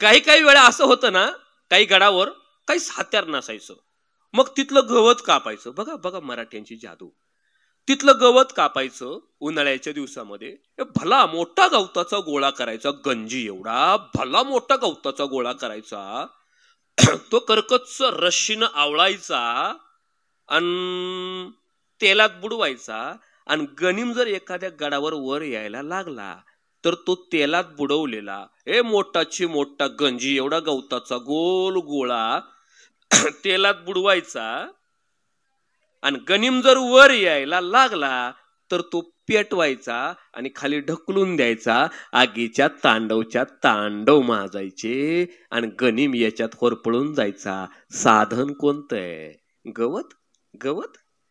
काही काही वेळा असं होतं ना काही गडावर काही हत्यार नसायचं मग तिथलं गवत कापायचं बघा बघा मराठ्यांची जादू तिथलं गवत कापायचं उन्हाळ्याच्या दिवसामध्ये भला मोठा गवताचा गोळा करायचा गंजी एवढा भला मोठा गवताचा गोळा करायचा तो कर्कच रशीनं आवळायचा आणि तेलात बुडवायचा आणि गनिम जर एखाद्या गडावर वर यायला लागला तर तो तेलात बुडवलेला ए मोठाची मोठा गंजी एवढा गवताचा गोल गोळा तेलात बुडवायचा आणि गनिम जर वर यायला लागला तर तो पेटवायचा आणि खाली ढकलून द्यायचा आगीच्या तांडवच्या तांडव माजायचे आणि गनिम याच्यात होरपळून जायचा साधन कोणतंय गवत गवत